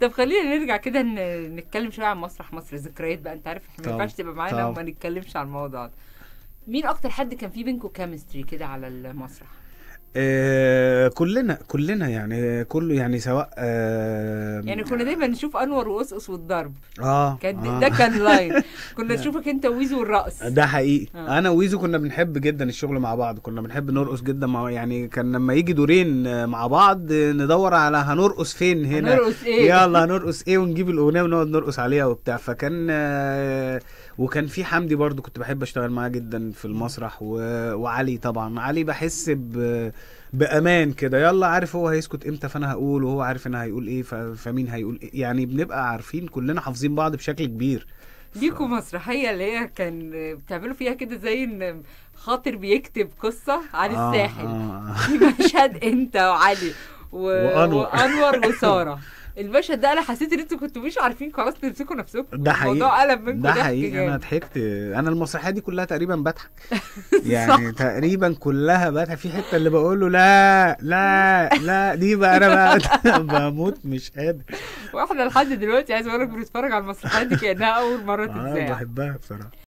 طب خلينا نرجع كده نتكلم شويه عن مسرح مصر ذكريات بقى انت عارف احنا ما ينفعش تبقى معانا وما نتكلمش عن الموضوع ده مين اكتر حد كان في بينكو كيمستري كده على المسرح آه، كلنا كلنا يعني كله يعني سواء آه يعني كنا دايما نشوف انور وقصقص والضرب اه كان آه. ده كان لاين كنا نشوفك انت ويزو والرقص ده حقيقي آه. انا ويزو كنا بنحب جدا الشغل مع بعض كنا بنحب نرقص جدا مع يعني كان لما يجي دورين مع بعض ندور على هنرقص فين هنا هنرقص ايه يلا هنرقص ايه ونجيب الاغنيه ونقعد نرقص عليها وبتاع فكان آه وكان في حمدي برضو كنت بحب اشتغل معاه جدا في المسرح و... وعلي طبعا علي بحس ب بامان كده يلا عارف هو هيسكت امتى فانا هقول وهو عارف انا هيقول ايه فمين هيقول إيه يعني بنبقى عارفين كلنا حافظين بعض بشكل كبير ليكوا مسرحيه اللي هي كان بتعملوا فيها كده زي ان خاطر بيكتب قصه عن آه، الساحل آه آه. مشهد انت وعلي و... وانور وساره المشهد ده انا حسيت ان انتوا كنتوا مش عارفين خلاص تمسكوا نفسكم ده حقيقي الموضوع قلب منكم ده حقيقي جاي. انا ضحكت انا المسرحيه دي كلها تقريبا بضحك يعني تقريبا كلها بضحك في حته اللي بقول له لا لا لا دي بقى انا بقى بموت مش قادر واحنا لحد دلوقتي عايز اقول لك بنتفرج على المسرحيه دي كانها اول مره آه، تتذاع بحبها بصراحه